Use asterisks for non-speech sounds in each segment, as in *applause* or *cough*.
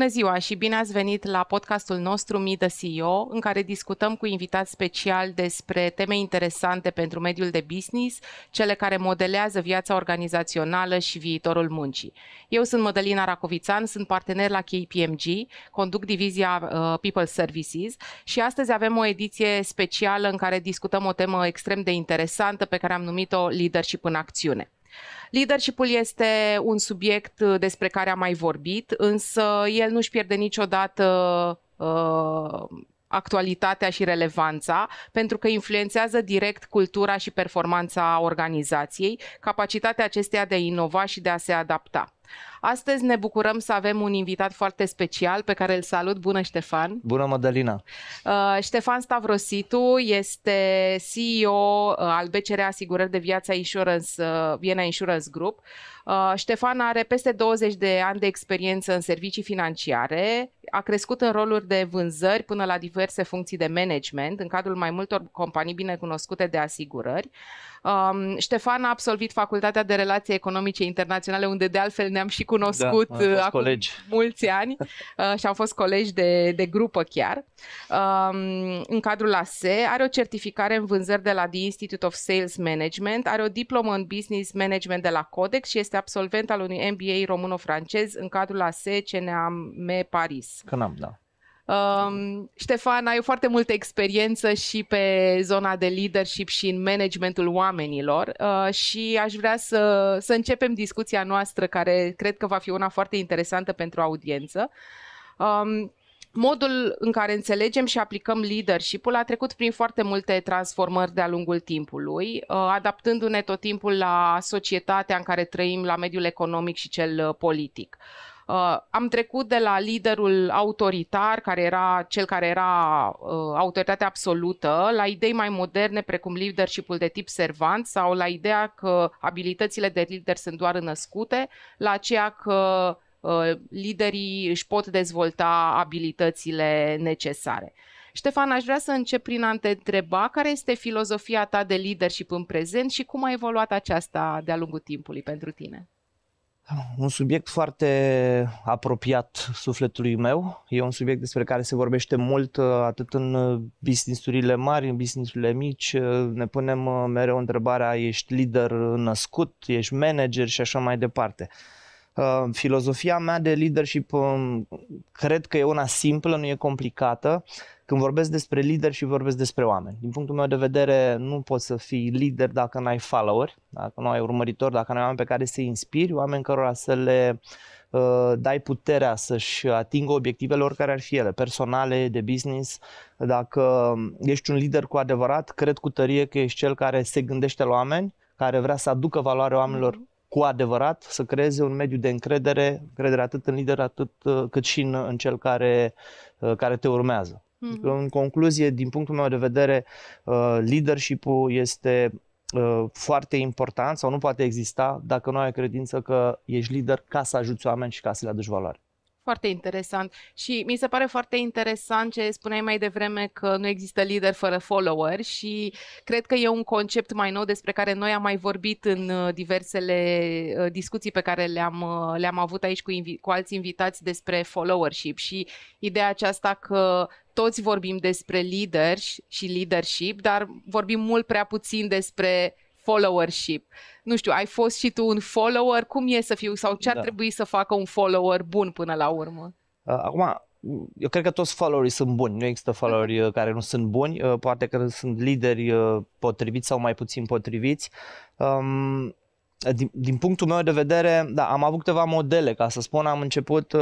Bună ziua și bine ați venit la podcastul nostru Mi de CEO, în care discutăm cu invitați special despre teme interesante pentru mediul de business, cele care modelează viața organizațională și viitorul muncii. Eu sunt Mădălina Racovițan, sunt partener la KPMG, conduc divizia uh, People Services și astăzi avem o ediție specială în care discutăm o temă extrem de interesantă pe care am numit-o Leadership în acțiune. Leadership-ul este un subiect uh, despre care am mai vorbit, însă el nu-și pierde niciodată uh, actualitatea și relevanța, pentru că influențează direct cultura și performanța organizației, capacitatea acesteia de a inova și de a se adapta. Astăzi ne bucurăm să avem un invitat foarte special pe care îl salut. Bună, Ștefan! Bună, Madalina! Uh, Ștefan Stavrositu este CEO uh, al BCR Asigurări de Viață Insurance, uh, Viena Insurance Group. Ștefan are peste 20 de ani de experiență în servicii financiare, a crescut în roluri de vânzări până la diverse funcții de management în cadrul mai multor companii binecunoscute de asigurări. Um, Ștefan a absolvit Facultatea de Relații Economice Internaționale, unde de altfel ne-am și cunoscut da, am uh, acum colegi. mulți ani *laughs* uh, și am fost colegi de, de grupă chiar. Um, în cadrul ASE are o certificare în vânzări de la The Institute of Sales Management, are o diplomă în Business Management de la Codex și este absolvent al unui MBA româno-francez în cadrul ASE CNAM Paris. Canam, da. Um, Ștefan, ai foarte multă experiență și pe zona de leadership și în managementul oamenilor uh, și aș vrea să, să începem discuția noastră, care cred că va fi una foarte interesantă pentru audiență. Um, modul în care înțelegem și aplicăm leadership-ul a trecut prin foarte multe transformări de-a lungul timpului, uh, adaptându-ne tot timpul la societatea în care trăim, la mediul economic și cel uh, politic. Uh, am trecut de la liderul autoritar, care era cel care era uh, autoritatea absolută, la idei mai moderne, precum leadership-ul de tip servant sau la ideea că abilitățile de lider sunt doar născute, la aceea că uh, liderii își pot dezvolta abilitățile necesare. Ștefan, aș vrea să încep prin a te întreba care este filozofia ta de leadership în prezent și cum a evoluat aceasta de-a lungul timpului pentru tine un subiect foarte apropiat sufletului meu. E un subiect despre care se vorbește mult uh, atât în uh, businessurile mari, în businessurile mici. Uh, ne punem mereu întrebarea, ești lider născut, ești manager și așa mai departe. Uh, filozofia mea de leadership um, cred că e una simplă, nu e complicată. Când vorbesc despre lider și vorbesc despre oameni. Din punctul meu de vedere, nu poți să fii lider dacă nu ai followeri, dacă nu ai urmăritori, dacă nu ai oameni pe care să-i inspiri, oameni cărora să le uh, dai puterea să-și atingă obiectivele oricare ar fi ele, personale, de business. Dacă um, ești un lider cu adevărat, cred cu tărie că ești cel care se gândește la oameni, care vrea să aducă valoare oamenilor cu adevărat să creeze un mediu de încredere, încredere atât în lider atât, uh, cât și în, în cel care, uh, care te urmează. Mm-hmm. În concluzie, din punctul meu de vedere, uh, leadership-ul este foarte important sau nu poate exista dacă nu ai credință că ești lider ca să ajuți oameni și ca să le aduci valoare. Foarte interesant. Și mi se pare foarte interesant ce spuneai mai devreme că nu există lider fără follower și cred că e un concept mai nou despre care noi am mai vorbit în uh, diversele uh, discuții pe care le-am, uh, le-am avut aici cu, invi- cu alți invitați despre followership și ideea aceasta că toți vorbim despre lideri și leadership, dar vorbim mult prea puțin despre followership. Nu știu, ai fost și tu un follower? Cum e să fiu sau ce ar da. trebui să facă un follower bun până la urmă? Uh, acum, eu cred că toți followerii sunt buni, nu există followeri uh, care nu sunt buni, uh, poate că sunt lideri potriviți sau mai puțin potriviți. Um, din, din punctul meu de vedere, da, am avut câteva modele, ca să spun, am început uh,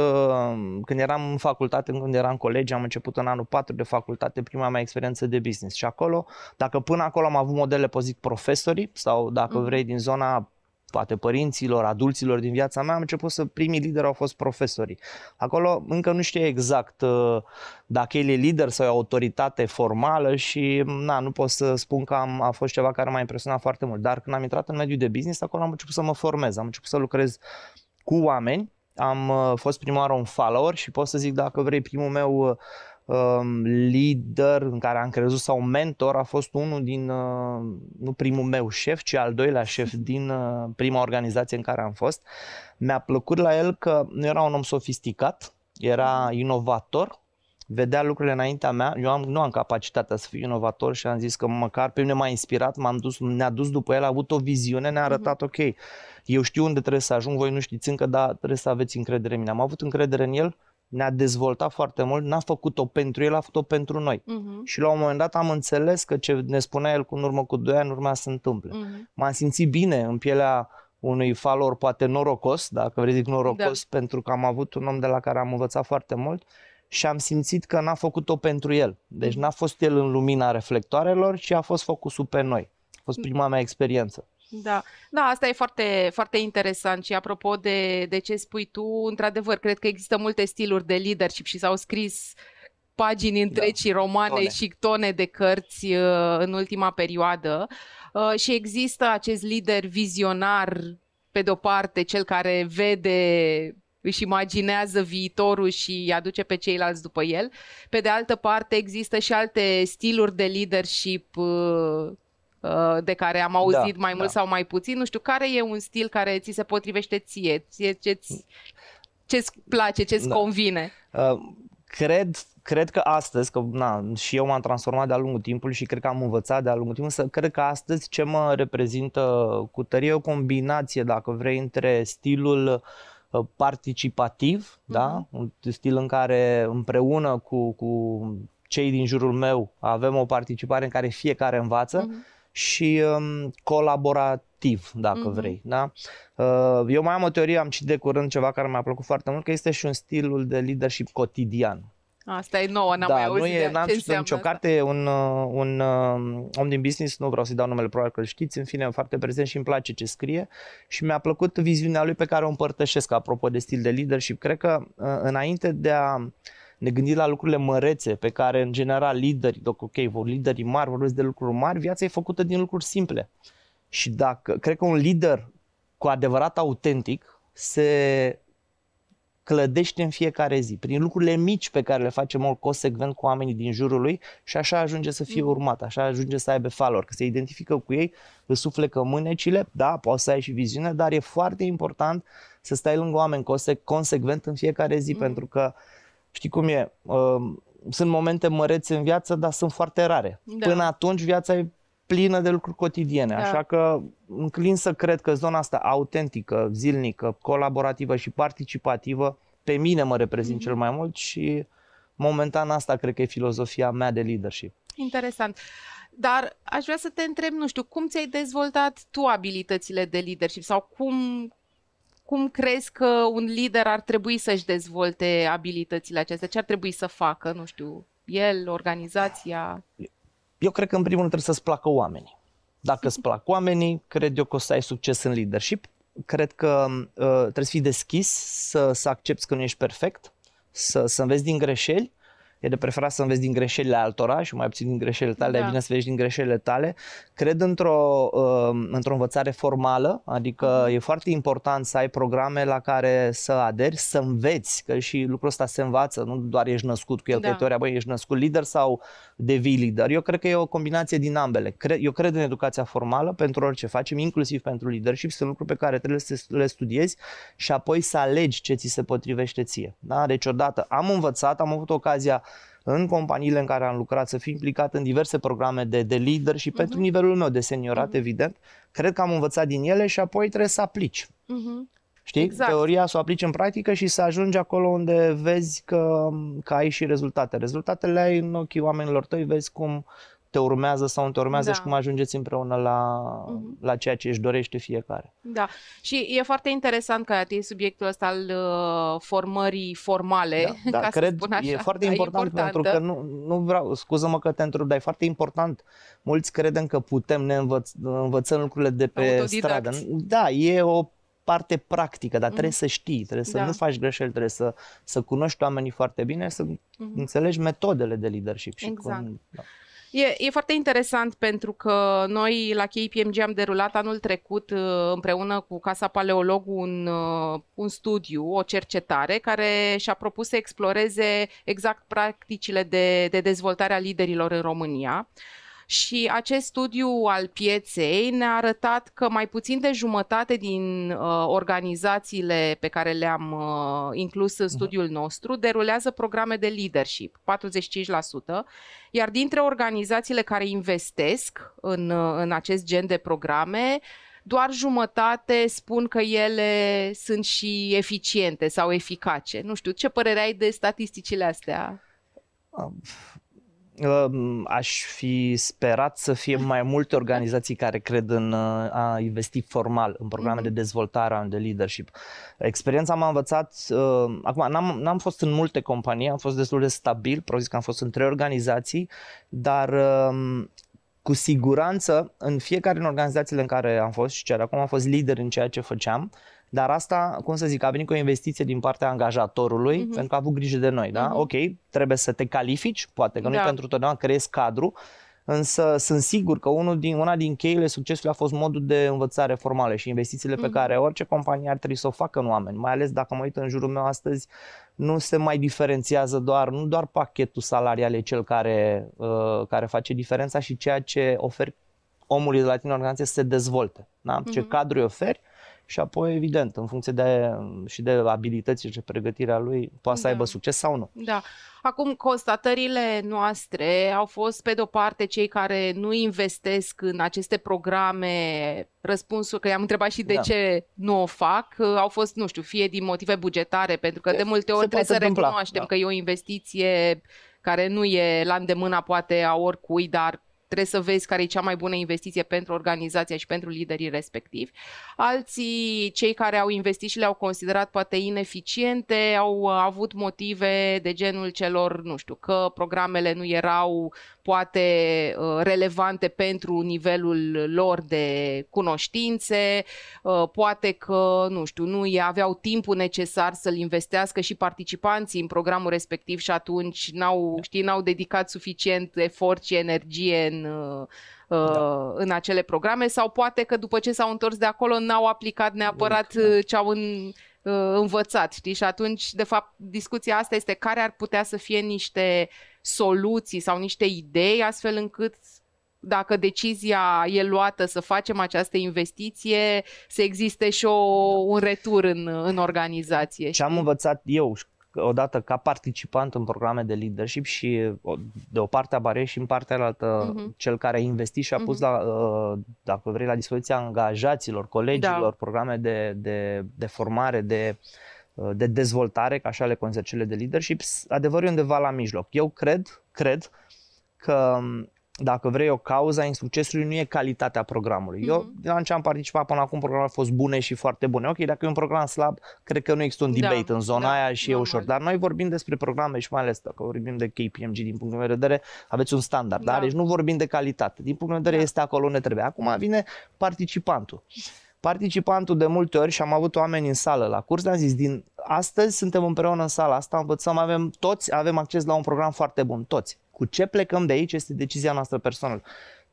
când eram în facultate, când eram în colegi, am început în anul 4 de facultate prima mea experiență de business și acolo, dacă până acolo am avut modele, zic, profesorii sau dacă mm. vrei din zona poate părinților, adulților din viața mea, am început să primii lideri au fost profesorii. Acolo încă nu știu exact uh, dacă el e lider sau e autoritate formală și mm, na, nu pot să spun că am, a fost ceva care m-a impresionat foarte mult. Dar când am intrat în mediul de business, acolo am început să mă formez, am început să lucrez cu oameni, am uh, fost primar un follower și pot să zic dacă vrei primul meu uh, Um, lider în care am crezut sau mentor a fost unul din, uh, nu primul meu șef, ci al doilea șef din uh, prima organizație în care am fost. Mi-a plăcut la el că nu era un om sofisticat, era inovator, vedea lucrurile înaintea mea, eu am, nu am capacitatea să fiu inovator și am zis că măcar pe mine m-a inspirat, m-am dus, ne-a dus după el, a avut o viziune, ne-a arătat, mhm. ok, eu știu unde trebuie să ajung, voi nu știți încă, dar trebuie să aveți încredere în mine. Am avut încredere în el, ne-a dezvoltat foarte mult, n-a făcut-o pentru el, a făcut-o pentru noi. Uh-huh. Și la un moment dat am înțeles că ce ne spunea el cu în urmă cu 2 ani urma să se întâmple. Uh-huh. M-am simțit bine în pielea unui falor poate norocos, dacă vrei, zic norocos, da. pentru că am avut un om de la care am învățat foarte mult și am simțit că n-a făcut-o pentru el. Deci mhm. n-a fost el în lumina reflectoarelor, ci a fost focusul pe noi. A fost mm. prima mea experiență. Da, da, asta e foarte, foarte interesant și apropo de, de ce spui tu, într-adevăr, cred că există multe stiluri de leadership și s-au scris pagini da. întregi da. romane tone. și tone de cărți uh, în ultima perioadă uh, și există acest lider vizionar, pe de-o parte, cel care vede își imaginează viitorul și îi aduce pe ceilalți după el. Pe de altă parte, există și alte stiluri de leadership uh, Uh, de care am auzit da, mai mult da. sau mai puțin. Nu știu, care e un stil care ți se potrivește ție? ție ce-ți, ce-ți place, ce-ți da. convine? Uh, cred, cred că astăzi, că na, și eu m-am transformat de-a lungul timpului și cred că am învățat de-a lungul timpului, să cred că astăzi ce mă reprezintă cu tărie o combinație, dacă vrei, între stilul uh, participativ, uh-huh. da? un stil în care împreună cu, cu cei din jurul meu avem o participare în care fiecare învață. uh-huh și um, colaborativ, dacă mm-hmm. vrei. Da? Uh, eu mai am o teorie, am citit de curând ceva care mi-a plăcut foarte mult, că este și un stilul de leadership cotidian. Asta e nouă, n-am da, mai auzit nu e, de n-am citit nicio asta. carte, un, uh, un um, om din business, nu vreau să-i dau numele, probabil că știți, în fine, foarte prezent și îmi place ce scrie și mi-a plăcut viziunea lui pe care o împărtășesc apropo de stil de leadership. Cred că uh, înainte de a uh, ne gândim la lucrurile mărețe pe care în general liderii, doc, ok, vor liderii mari, vorbesc de lucruri mari, viața e făcută din lucruri simple. Și dacă, cred că un lider cu adevărat autentic se clădește în fiecare zi, prin lucrurile mici pe care le facem mult consecvent cu oamenii din jurul lui și așa ajunge să fie mm. urmat, așa ajunge să aibă falor, că se identifică cu ei, îl suflecă mânecile, da, poți să ai și viziune, dar e foarte important să stai lângă oameni consecvent în fiecare zi, mm. pentru că uh, Știi cum e? Sunt momente mărețe în viață, dar sunt foarte rare. Da. Până atunci viața e plină de lucruri cotidiene, da. așa că înclin să cred că zona asta autentică, zilnică, colaborativă și participativă pe mine mă reprezint mm-hmm. cel mai mult și momentan asta cred că e filozofia mea de leadership. Interesant. Dar aș vrea să te întreb, nu știu, cum ți-ai dezvoltat tu abilitățile de leadership sau cum, cum crezi că un lider ar trebui să-și dezvolte abilitățile acestea? Ce ar trebui să facă, nu știu, el, organizația? Eu cred că în primul rând trebuie să-ți placă oamenii. Dacă îți plac *laughs* oamenii, cred eu că o să ai succes în leadership. Cred că uh, trebuie să fii deschis, să, să accepti că nu ești perfect, să, să înveți din greșeli e de preferat să înveți din greșelile altora și mai puțin din greșelile tale, da. e bine să vezi din greșelile tale. Cred într-o, uh, într-o învățare formală, adică mhm. e foarte important să ai programe la care să aderi, să înveți, că și lucrul ăsta se învață, nu doar ești născut cu el, da. că teoria, băi, ești născut lider sau devii lider. Eu cred că e o combinație din ambele. Eu cred în educația formală pentru orice facem, inclusiv pentru leadership, sunt lucruri pe care trebuie să le studiezi și apoi să alegi ce ți se potrivește ție. Da? Deci odată am învățat, am avut ocazia în companiile în care am lucrat, să fiu implicat în diverse programe de, de lider și uh-huh. pentru mhm. nivelul meu de seniorat, uh-huh. evident, cred că am învățat din ele și apoi trebuie să aplici. Uh-huh. Știi? Exact. Teoria să o aplici în practică și să ajungi acolo unde vezi că, că ai și rezultate. Rezultatele ai în ochii oamenilor tăi, vezi cum, te urmează sau nu te urmează da. și cum ajungeți împreună la, uh-huh. la ceea ce își dorește fiecare. Da. Și e foarte interesant că ai atins subiectul ăsta al uh, formării formale. Da, *laughs* da ca cred, să spun așa. e foarte da, important, important pentru că nu, nu vreau, scuză-mă că te întreb, dar e foarte important. Mulți credem că putem, ne învăț, învățăm lucrurile de pe stradă. Da, e o parte practică, dar mm. trebuie mhm. să știi, trebuie să da. nu faci greșeli, trebuie să, să cunoști oamenii foarte bine, să mm. înțelegi metodele de leadership. Și exact. Cum, da. E, e foarte interesant pentru că noi la KPMG am derulat anul trecut uh, împreună cu Casa paleolog un, uh, un studiu, o cercetare care și-a propus să exploreze exact practicile de, de dezvoltare a liderilor în România. Și acest studiu al pieței ne-a arătat că mai puțin de jumătate din uh, organizațiile pe care le-am uh, inclus în mhm. studiul nostru derulează programe de leadership, 45%, iar dintre organizațiile care investesc în, uh, în acest gen de programe, doar jumătate spun că ele sunt și eficiente sau eficace. Nu știu, ce părere ai de statisticile astea? aș fi sperat să fie mai multe organizații care cred în uh, a investi formal în programe mhm. de dezvoltare, de leadership. Experiența m-a învățat, uh, acum n-am, n-am fost în multe companii, am fost destul de stabil, probabil că am fost în trei organizații, dar um, cu siguranță în fiecare din organizațiile în care am fost și chiar acum am fost lider în ceea ce făceam, uh, dar asta, cum să zic, a venit cu o investiție din partea angajatorului, uh-huh. pentru că a avut grijă de noi, da? Uh-huh. Ok, trebuie să te califici, poate că da. nu pentru totdeauna creezi cadru, însă sunt sigur că unul din, una din cheile succesului a fost modul de învățare formală și investițiile mm-hmm. pe mhm. care orice companie ar trebui să o facă în oameni, mai ales dacă mă uit în jurul meu astăzi, nu se mai diferențiază doar, nu doar pachetul salarial e cel care, uh, care face diferența și ceea ce oferi omului de la tine în organizație se dezvolte. Da? Mm-hmm. Ce cadru îi oferi, și apoi, evident, în funcție de, și de abilitățile și pregătirea lui, poate să da. aibă succes sau nu. Da. Acum, constatările noastre au fost, pe de-o parte, cei care nu investesc în aceste programe, răspunsul, că i-am întrebat și de da. ce nu o fac, au fost, nu știu, fie din motive bugetare, pentru că de multe ori Se trebuie să întâmpla. Da. recunoaștem da. că e o investiție care nu e la îndemâna poate a oricui, dar trebuie să vezi care e cea mai bună investiție pentru organizația și pentru liderii respectivi. Alții, cei care au investit și le-au considerat poate ineficiente, au uh, avut motive de genul celor, nu știu, că programele nu erau poate uh, relevante pentru nivelul lor de cunoștințe, uh, poate că, nu știu, nu aveau timpul necesar să-l investească și participanții în programul respectiv și atunci n-au, știi, n-au dedicat suficient efort și energie în uh, da. în acele programe sau poate că după ce s-au întors de acolo n-au aplicat neapărat da. ce au în, învățat, știi? Și atunci, de fapt, discuția asta este care ar putea să fie niște soluții sau niște idei, astfel încât dacă decizia e luată să facem această investiție, să existe și o, un retur în, în organizație. Ce am învățat eu odată ca participant în programe de leadership și de o parte a barierei și în partea altă uh-huh. Mhm. cel care a investit și a pus uh-huh. la, uh, dacă vrei, la dispoziția angajaților, colegilor, da. programe de, de, de formare, de uh, Uh, de dezvoltare, ca așa le consider cele de leadership, adevărul e undeva la mijloc. Eu cred, cred că um, dacă vrei o cauza succesului nu e calitatea programului. Mm-hmm. Eu, de mhm. la ce am participat până acum, programele au fost bune și foarte bune. Ok, dacă e un program slab, cred că nu există un da. debate da, în zona da, aia și normal. e ușor. Dar noi vorbim despre programe și mai ales dacă vorbim de KPMG din punct de vedere, aveți un standard, da. da? Deci nu vorbim de calitate. Din punct de vedere da. este acolo unde trebuie. Acum vine participantul. Participantul de multe ori și am avut oameni în sală la curs, le-am zis, din astăzi suntem împreună în sala asta, învățăm, avem toți, avem acces la un program foarte bun, toți. Cu ce plecăm de aici este decizia noastră personală.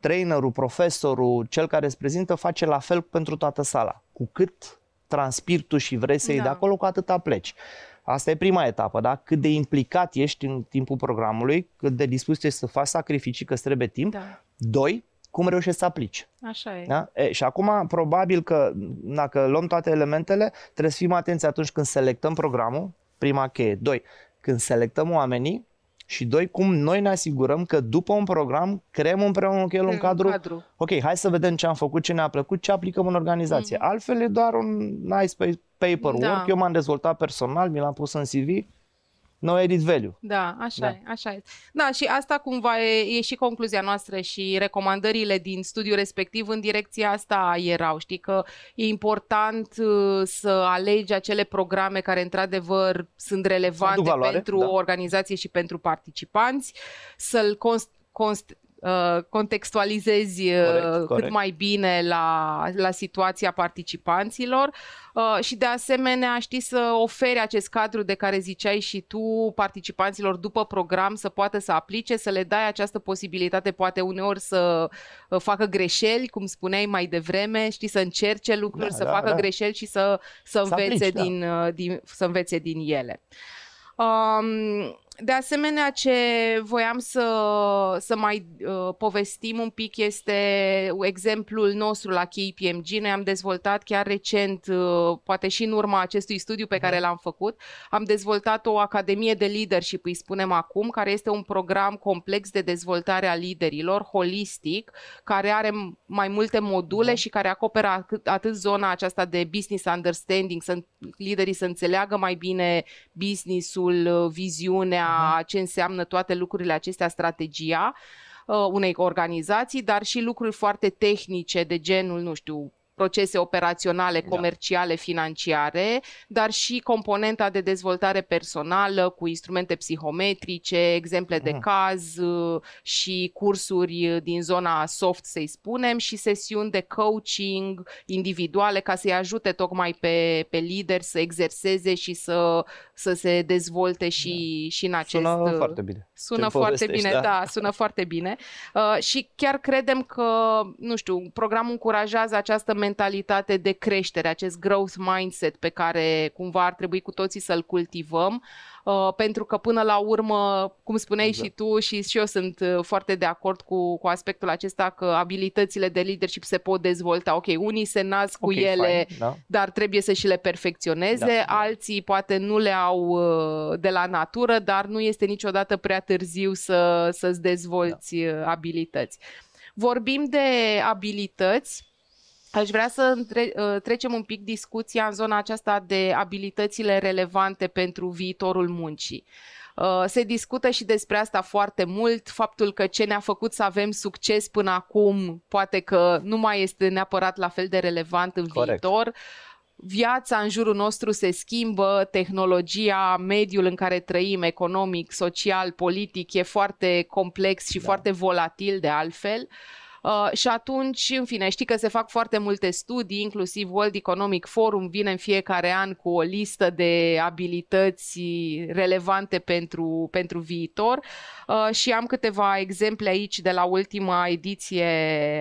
Trainerul, profesorul, cel care îți prezintă face la fel pentru toată sala. Cu cât transpiri tu și vrei să iei da. de acolo, cu atât pleci. Asta e prima etapă, da? Cât de implicat ești în timpul programului, cât de dispus ești să faci sacrificii, că trebuie timp. Da. Doi, cum reușești să aplici. Așa e. Da? e și acum, probabil că dacă luăm toate elementele, trebuie să fim atenți atunci când selectăm programul, prima cheie. Doi, când selectăm oamenii, și doi, cum noi ne asigurăm că după un program creăm împreună cu el un, cadru. cadru. Ok, hai să vedem ce am făcut, ce ne-a plăcut, ce aplicăm în organizație. Mm-hmm. Altfel e doar un nice paperwork. Da. Eu m-am dezvoltat personal, mi l-am pus în CV No edit value. Da, așa da. e, așa e. Da, și asta cumva e, e și concluzia noastră și recomandările din studiul respectiv în direcția asta erau. Știi că e important uh, să alegi acele programe care într-adevăr sunt relevante valoare, pentru da. organizație și pentru participanți, să-l const, const, Uh, contextualizezi corect, uh, corect. cât mai bine la, la situația participanților uh, și de asemenea știi să oferi acest cadru de care ziceai și tu participanților după program să poată să aplice, să le dai această posibilitate poate uneori să facă greșeli, cum spuneai mai devreme, știi, să încerce lucruri, da, să da, facă da. greșeli și să, să, să învețe aplici, da. din, da. din, să învețe din ele. Um, de asemenea, ce voiam să, să mai uh, povestim un pic este exemplul nostru la KPMG. Noi am dezvoltat chiar recent, uh, poate și în urma acestui studiu pe care da. l-am făcut, am dezvoltat o academie de leadership, îi spunem acum, care este un program complex de dezvoltare a liderilor, holistic, care are mai multe module da. și care acoperă atât zona aceasta de business understanding, să liderii să înțeleagă mai bine businessul, uh, viziunea, lumea ce înseamnă toate lucrurile acestea, strategia uh, unei organizații, dar și lucruri foarte tehnice de genul, nu știu, procese operaționale, da. comerciale, financiare, dar și componenta de dezvoltare personală cu instrumente psihometrice, exemple de mm. caz uh, și cursuri uh, din zona soft, să-i spunem, și sesiuni de coaching individuale ca să-i ajute tocmai pe, pe lider să exerseze și să, să se dezvolte și, da. și în acest... Sună uh, foarte bine. Sună foarte bine, da? da, sună foarte bine. Uh, și chiar credem că, nu știu, programul încurajează această mentalitate de creștere, acest growth mindset pe care cumva ar trebui cu toții să-l cultivăm, uh, pentru că până la urmă, cum spuneai exact. și tu și, și eu sunt uh, foarte de acord cu, cu aspectul acesta că abilitățile de leadership se pot dezvolta. Ok, unii se nasc okay, cu ele, fine, da. dar trebuie să și le perfecționeze, da, da. alții poate nu le au uh, de la natură, dar nu este niciodată prea târziu să, să-ți dezvolți da. Uh, abilități. Vorbim de abilități Aș vrea să între, uh, trecem un pic discuția în zona aceasta de abilitățile relevante pentru viitorul muncii. Uh, se discută și despre asta foarte mult, faptul că ce ne-a făcut să avem succes până acum poate că nu mai este neapărat la fel de relevant în Corect. viitor viața în jurul nostru se schimbă, tehnologia, mediul în care trăim, economic, social, politic, e foarte complex și da. foarte volatil de altfel. Uh, Uh, și atunci, în fine, știi că se fac foarte multe studii, inclusiv World Economic Forum vine în fiecare an cu o listă de abilități relevante pentru, pentru viitor uh, și am câteva exemple aici de la ultima ediție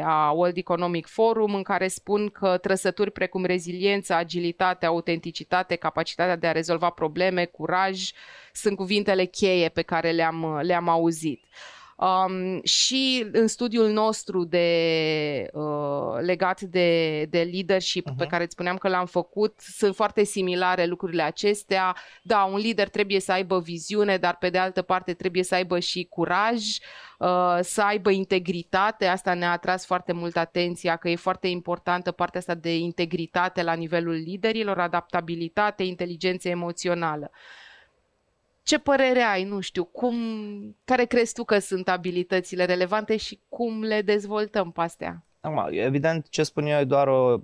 a World Economic Forum în care spun că trăsături precum reziliența, agilitate, autenticitate, capacitatea de a rezolva probleme, curaj, sunt cuvintele cheie pe care le-am, le-am auzit. Uh, Um, și în studiul nostru de, uh, legat de, de leadership uh-huh. pe mhm. care îți spuneam că l-am făcut, sunt foarte similare lucrurile acestea. Da, un lider trebuie să aibă viziune, dar pe de altă parte trebuie să aibă și curaj, uh, să aibă integritate. Asta ne-a atras foarte mult atenția, că e foarte importantă partea asta de integritate la nivelul liderilor, adaptabilitate, inteligență emoțională ce părere ai, nu știu, cum, care crezi tu că sunt abilitățile relevante și cum le dezvoltăm pe astea? Acum, evident, ce spun eu e doar o,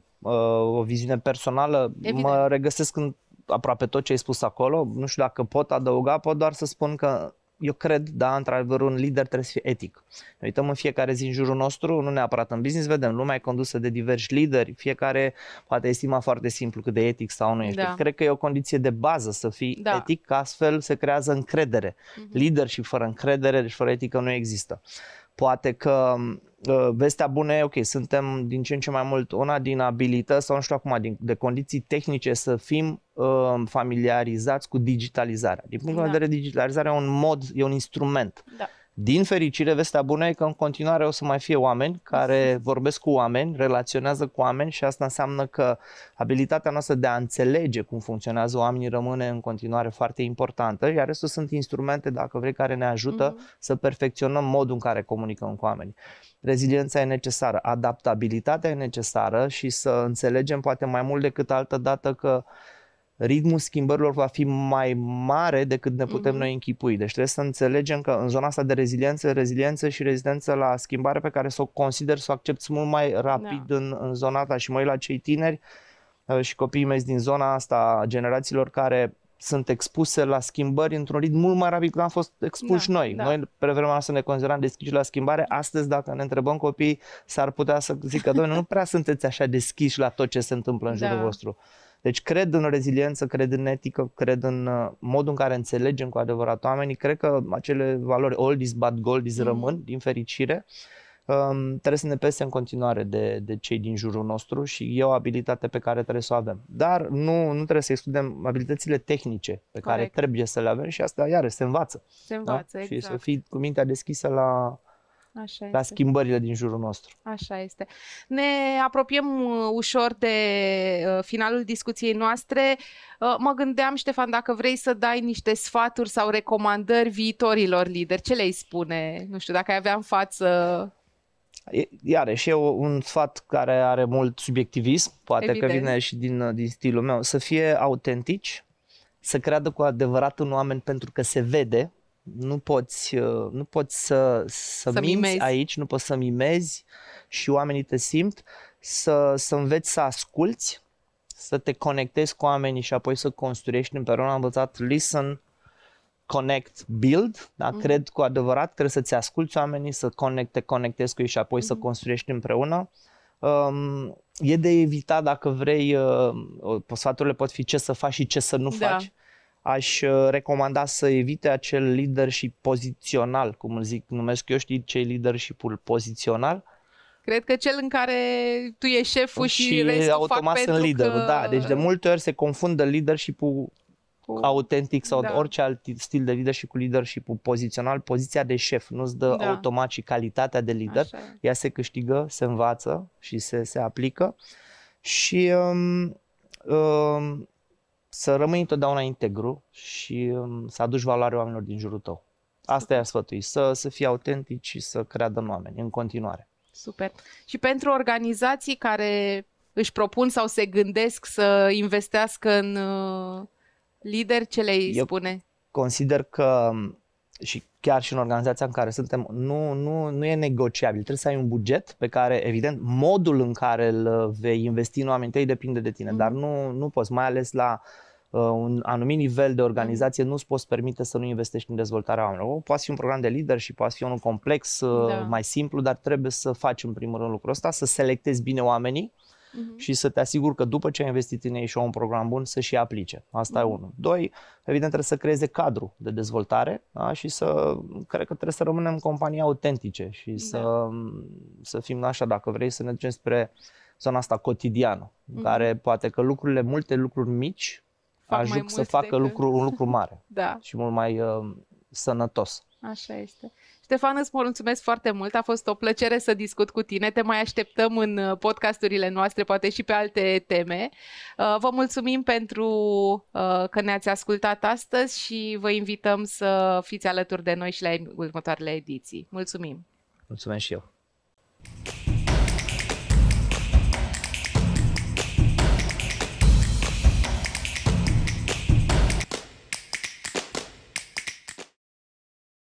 o viziune personală. Evident. Mă regăsesc în aproape tot ce ai spus acolo. Nu știu dacă pot adăuga, pot doar să spun că eu cred, da, într-adevăr, un lider trebuie să fie etic. Ne uităm în fiecare zi în jurul nostru, nu neapărat în business, vedem lumea e condusă de diversi lideri, fiecare poate estima foarte simplu cât de etic sau nu este. Da. Deci, cred că e o condiție de bază să fii da. etic, că astfel se creează încredere. Uh-huh. Lider și fără încredere, deci fără etică nu există. Poate că uh, vestea bună e, ok, suntem din ce în ce mai mult una din abilități sau nu știu acum, din, de condiții tehnice să fim uh, familiarizați cu digitalizarea. Din punct de da. vedere, digitalizarea e un mod, e un instrument. Da din fericire, vestea bună e că în continuare o să mai fie oameni care vorbesc cu oameni, relaționează cu oameni și asta înseamnă că abilitatea noastră de a înțelege cum funcționează oamenii rămâne în continuare foarte importantă, iar restul sunt instrumente, dacă vrei, care ne ajută mm-hmm. să perfecționăm modul în care comunicăm cu oamenii. Reziliența e necesară, adaptabilitatea e necesară și să înțelegem poate mai mult decât altă dată că uh, ritmul schimbărilor va fi mai mare decât ne putem mm-hmm. noi închipui. Deci trebuie să înțelegem că în zona asta de reziliență, reziliență și rezistență la schimbare pe care să o consider, să o accepti mult mai rapid da. în, în zona asta și mai la cei tineri uh, și copiii mei din zona asta, generațiilor care sunt expuse la schimbări într-un ritm mult mai rapid decât am fost expuși da, noi. Da. Noi, pe vremea noastră, ne consideram deschiși la schimbare. Astăzi, dacă ne întrebăm copiii, s-ar putea să zică, doamne, nu prea sunteți așa deschiși la tot ce se întâmplă în *laughs* da. jurul da. vostru. Deci cred în reziliență, cred în etică, cred în uh, modul în care înțelegem cu adevărat oamenii. Cred că acele valori old is but gold is mm. rămân, din fericire. Um, trebuie să ne pese în continuare de, de cei din jurul nostru și e o abilitate pe care trebuie să o avem. Dar nu, nu trebuie să excludem abilitățile tehnice pe care trebuie să le avem și asta iară se învață. Se da? învață, da? exact. Și să exact. fii cu mintea deschisă la, Așa la este. schimbările din jurul nostru. Așa este. Ne apropiem uh, ușor de uh, finalul discuției noastre. Uh, mă gândeam, Ștefan, dacă vrei să dai niște sfaturi sau recomandări viitorilor lideri, ce le-ai spune? Nu știu, dacă ai avea în față iarăși e un sfat care are mult subiectivism, poate Evident. că vine și din, din stilul meu, să fie autentici, să creadă cu adevărat în oameni pentru că se vede, nu poți, uh, nu poți să, să, să minți mimezi. aici, nu poți să mimezi și oamenii te simt, să, să înveți să asculți, să te conectezi cu oamenii și apoi să construiești. Împreună am învățat listen, connect, build, da? mm. cred cu adevărat, trebuie să-ți asculți oamenii, să connect, te conectezi cu ei și apoi mm. să mhm. construiești împreună. Um, e de evitat dacă vrei, uh, uh, sfaturile pot fi ce să faci și ce să nu da. faci aș uh, recomanda să evite acel leadership pozițional, cum îl zic, numesc eu, știi ce e leadership-ul pozițional? Cred că cel în care tu ești șeful și, și restul automat fac sunt leader, că... da. Deci de multe ori se confundă leadership-ul cu... autentic sau da. orice alt stil de leadership cu leadership-ul pozițional, poziția de șef nu-ți dă da. automat și calitatea de lider. Așa. Ea se câștigă, se învață și se, se aplică. Și um, um, să rămâi întotdeauna integru și um, să aduci valoare oamenilor din jurul tău. Asta e sfătui, să, să fii autentici și să creadă în oameni, în continuare. Super. Și pentru organizații care își propun sau se gândesc să investească în uh, lideri, ce le Eu spune? Consider că um, și chiar și în organizația în care suntem, nu, nu, nu e negociabil. Trebuie să ai un buget pe care, evident, modul în care îl uh, vei investi în oameni tăi depinde de tine, mm dar nu, nu poți, mai ales la uh, un anumit nivel de organizație, nu-ți poți permite să nu investești în dezvoltarea oamenilor. O, poate fi un program de lider și poate fi unul complex, uh, da. mai simplu, dar trebuie să faci în primul rând lucrul ăsta, să selectezi bine oamenii, uh-huh. și să te asiguri că după ce ai investit în ei și au un program bun, să și aplice. Asta uh-huh. e mhm. unul. Doi, evident trebuie să creeze cadru de dezvoltare da? și să, cred că trebuie să rămânem companii autentice și da. să, să fim așa, dacă vrei, să ne ducem spre zona asta cotidiană, uh-huh. care poate că lucrurile, multe lucruri mici, Fac ajung să facă lucru, un lucru mare *laughs* da. și mult mai uh, sănătos. Așa este. Ștefan, îți mulțumesc foarte mult, a fost o plăcere să discut cu tine, te mai așteptăm în uh, podcasturile noastre, poate și pe alte teme. Uh, vă mulțumim pentru uh, că ne-ați ascultat astăzi și vă invităm să fiți alături de noi și la următoarele ediții. Mulțumim! Mulțumesc și eu!